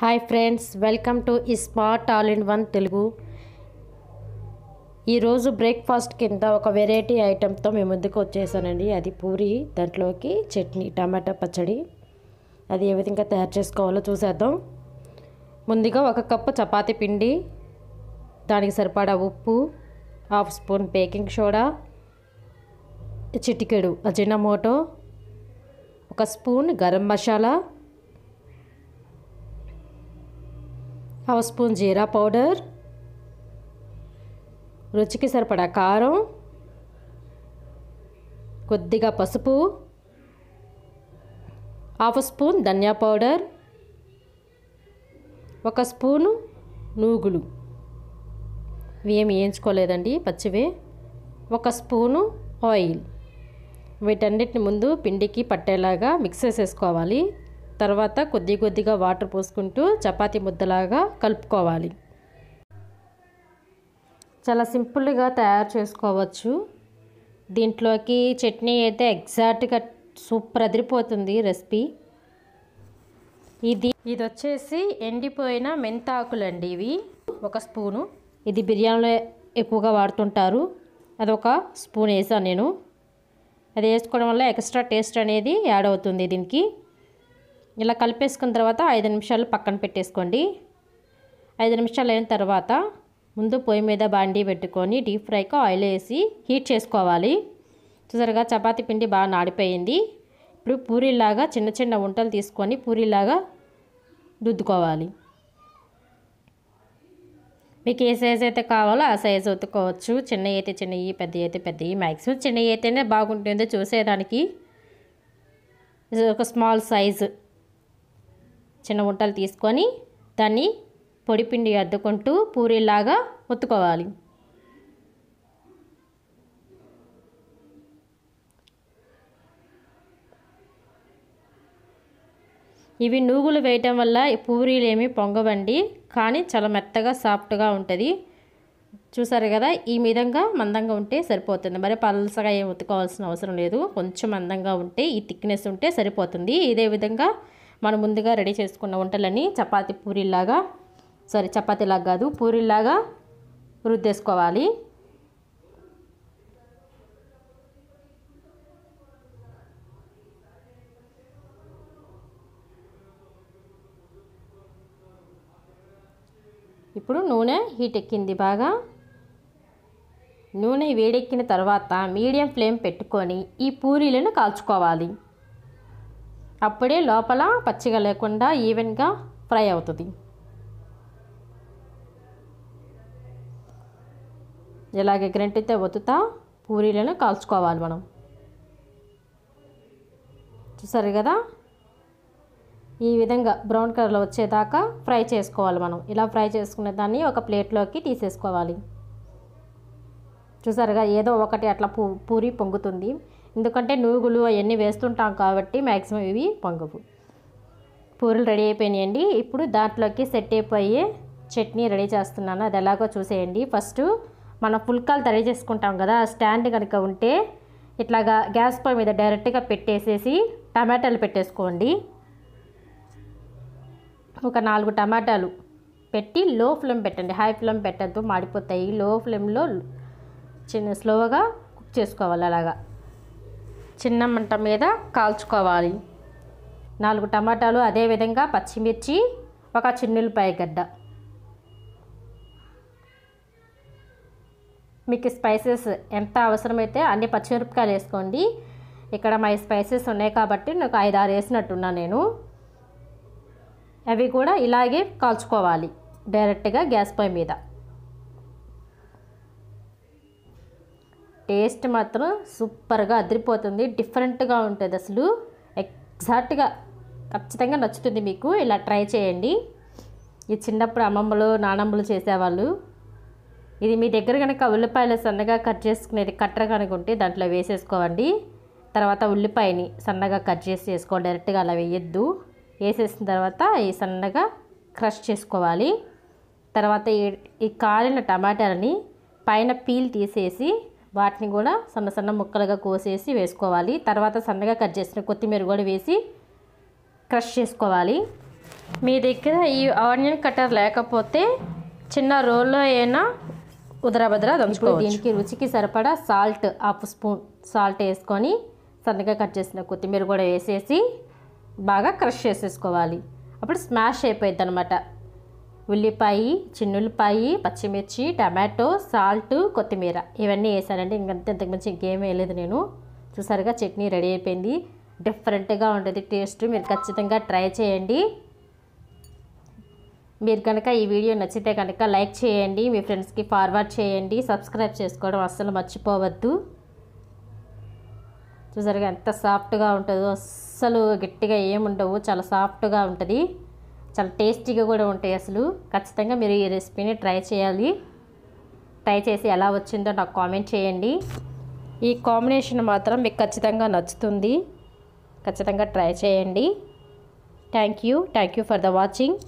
hi friends welcome to ఈ smart all in one Telugu ఈరోజు breakfast కింద ఒక వెరైటీ ఐటెంతో మేము ముందుకు వచ్చేసానండి అది పూరి దాంట్లోకి చట్నీ టమాటా పచ్చడి అది ఏ విధంగా తయారు చేసుకోవాలో చూసేద్దాం ముందుగా ఒక కప్పు చపాతి పిండి దానికి సరిపడా ఉప్పు హాఫ్ స్పూన్ బేకింగ్ సోడా చిటికెడు అజినమోటో ఒక స్పూన్ గరం మసాలా పావు స్పూన్ జీరా పౌడర్ రుచికి సరిపడా కారం కొద్దిగా పసుపు హాఫ్ స్పూన్ ధనియా పౌడర్ ఒక స్పూను నూగులు ఏం వేయించుకోలేదండి పచ్చివే ఒక స్పూను ఆయిల్ వీటన్నిటిని ముందు పిండికి పట్టేలాగా మిక్స్ చేసేసుకోవాలి తర్వాత కొద్ది కొద్దిగా వాటర్ పోసుకుంటూ చపాతీ ముద్దలాగా కలుపుకోవాలి చాలా సింపుల్గా తయారు చేసుకోవచ్చు దీంట్లోకి చట్నీ అయితే ఎగ్జాక్ట్గా సూపర్ అదిరిపోతుంది రెసిపీ ఇది ఇది వచ్చేసి ఎండిపోయిన మెంతాకులండి ఇవి ఒక స్పూను ఇది బిర్యానీలో ఎక్కువగా వాడుతుంటారు అది ఒక స్పూన్ వేసాను నేను అది వేసుకోవడం వల్ల ఎక్స్ట్రా టేస్ట్ అనేది యాడ్ అవుతుంది దీనికి ఇలా కలిపేసుకున్న తర్వాత ఐదు నిమిషాలు పక్కన పెట్టేసుకోండి ఐదు నిమిషాలు అయిన తర్వాత ముందు పొయ్యి మీద బాండీ పెట్టుకొని డీప్ ఫ్రైకి ఆయిల్ వేసి హీట్ చేసుకోవాలి చూసారుగా చపాతి పిండి బాగా నాడిపోయింది ఇప్పుడు పూరీలాగా చిన్న చిన్న వంటలు తీసుకొని పూరీలాగా రుద్దుకోవాలి మీకు ఏ సైజ్ అయితే కావాలో ఆ సైజ్ ఉతుకోవచ్చు చిన్నవి అయితే చిన్నవి పెద్దవి అయితే పెద్దవి మ్యాక్సిమం చిన్నవి అయితేనే బాగుంటుంది చూసేదానికి ఒక స్మాల్ సైజు చిన్న ఉంటలు తీసుకొని దాన్ని పొడిపిండి అద్దుకుంటూ పూరీలాగా ఒత్తుకోవాలి ఇవి నూగులు వేయటం వల్ల పూరీలు ఏమి పొంగవండి కానీ చాలా మెత్తగా సాఫ్ట్గా ఉంటుంది చూసారు కదా ఈ విధంగా మందంగా ఉంటే సరిపోతుంది మరి పలసగా ఏం ఉతుకోవాల్సిన అవసరం లేదు కొంచెం మందంగా ఉంటే ఈ థిక్నెస్ ఉంటే సరిపోతుంది ఇదే విధంగా మనం ముందుగా రెడీ చేసుకున్న వంటలని చపాతి పూరీలాగా సారీ చపాతీలాగా కాదు పూరీలాగా రుద్దేసుకోవాలి ఇప్పుడు నూనె హీట్ ఎక్కింది బాగా నూనె వేడెక్కిన తర్వాత మీడియం ఫ్లేమ్ పెట్టుకొని ఈ పూరీలను కాల్చుకోవాలి అప్పుడే లోపల పచ్చిగా లేకుండా ఈవెన్గా ఫ్రై అవుతుంది ఇలాగే గ్రెంటితో ఒత్తుతా పూరీలను కాల్చుకోవాలి మనం చూసారు కదా ఈ విధంగా బ్రౌన్ కలర్లో వచ్చేదాకా ఫ్రై చేసుకోవాలి మనం ఇలా ఫ్రై చేసుకునే దాన్ని ఒక ప్లేట్లోకి తీసేసుకోవాలి చూసారుగా ఏదో ఒకటి అట్లా పూ పూరి పొంగుతుంది ఎందుకంటే నూగులు అవన్నీ వేస్తుంటాం కాబట్టి మ్యాక్సిమం ఇవి పొంగవు పూరలు రెడీ అయిపోయినాయండి ఇప్పుడు దాంట్లోకి సెట్ అయిపోయి చట్నీ రెడీ చేస్తున్నాను అది ఎలాగో చూసేయండి ఫస్ట్ మన పుల్కాలు తయారు చేసుకుంటాం కదా స్టాండ్ కనుక ఉంటే ఇట్లాగా గ్యాస్ పొయ్యి మీద డైరెక్ట్గా పెట్టేసేసి టమాటాలు పెట్టేసుకోండి ఒక నాలుగు టమాటాలు పెట్టి లో ఫ్లేమ్ పెట్టండి హై ఫ్లేమ్ పెట్టద్దు మాడిపోతాయి లో ఫ్లేమ్లో చిన్న స్లోగా కుక్ చేసుకోవాలి అలాగా చిన్న మంట మీద కాల్చుకోవాలి నాలుగు టమాటాలు అదేవిధంగా పచ్చిమిర్చి ఒక చిన్నులపాయ గడ్డ మీకు స్పైసెస్ ఎంత అవసరమైతే అన్ని పచ్చిమిరపకాయలు వేసుకోండి ఇక్కడ మై స్పైసెస్ ఉన్నాయి కాబట్టి నాకు ఐదు ఆరు వేసినట్టున్నాను నేను అవి కూడా ఇలాగే కాల్చుకోవాలి డైరెక్ట్గా గ్యాస్ పొయ్యి మీద టేస్ట్ మాత్రం సూపర్గా అదిరిపోతుంది డిఫరెంట్గా ఉంటుంది అసలు ఎగ్జాక్ట్గా ఖచ్చితంగా నచ్చుతుంది మీకు ఇలా ట్రై చేయండి ఇది చిన్నప్పుడు అమ్మమ్మలు నానమ్మలు చేసేవాళ్ళు ఇది మీ దగ్గర కనుక ఉల్లిపాయలు సన్నగా కట్ చేసుకునేది కట్టర్ కనుకుంటే దాంట్లో వేసేసుకోండి తర్వాత ఉల్లిపాయని సన్నగా కట్ చేసి వేసుకోండి డైరెక్ట్గా అలా వేయద్దు వేసేసిన తర్వాత ఈ సన్నగా క్రష్ చేసుకోవాలి తర్వాత ఈ కాలిన టమాటాలని పైన పీల్ తీసేసి వాటిని కూడా సన్న సన్న ముక్కలుగా కోసేసి వేసుకోవాలి తర్వాత సన్నగా కట్ చేసిన కొత్తిమీర కూడా వేసి క్రష్ చేసుకోవాలి మీ దగ్గర ఈ ఆనియన్ కట్టర్ లేకపోతే చిన్న రోల్లో అయినా ఉదరబద్ర దంచుకోవచ్చు దీనికి రుచికి సరిపడా సాల్ట్ హాఫ్ స్పూన్ సాల్ట్ వేసుకొని సన్నగా కట్ చేసిన కొత్తిమీర కూడా వేసేసి బాగా క్రష్ చేసేసుకోవాలి అప్పుడు స్మాష్ అయిపోయింది అనమాట ఉల్లిపాయ చిన్నుల్లిపాయ పచ్చిమిర్చి టమాటో సాల్ట్ కొత్తిమీర ఇవన్నీ వేసానండి ఇంతకు ఇంతకుమించి ఇంకేం వేయలేదు నేను చూసారుగా చట్నీ రెడీ అయిపోయింది డిఫరెంట్గా ఉంటుంది టేస్ట్ మీరు ఖచ్చితంగా ట్రై చేయండి మీరు కనుక ఈ వీడియో నచ్చితే కనుక లైక్ చేయండి మీ ఫ్రెండ్స్కి ఫార్వర్డ్ చేయండి సబ్స్క్రైబ్ చేసుకోవడం అస్సలు మర్చిపోవద్దు చూసారుగా ఎంత సాఫ్ట్గా ఉంటుందో అస్సలు గట్టిగా ఏముండవు చాలా సాఫ్ట్గా ఉంటుంది చాలా టేస్టీగా కూడా ఉంటాయి అసలు ఖచ్చితంగా మీరు ఈ రెసిపీని ట్రై చేయాలి ట్రై చేసి ఎలా వచ్చిందో నాకు కామెంట్ చేయండి ఈ కాంబినేషన్ మాత్రం మీకు ఖచ్చితంగా నచ్చుతుంది ఖచ్చితంగా ట్రై చేయండి thank you thank you for the watching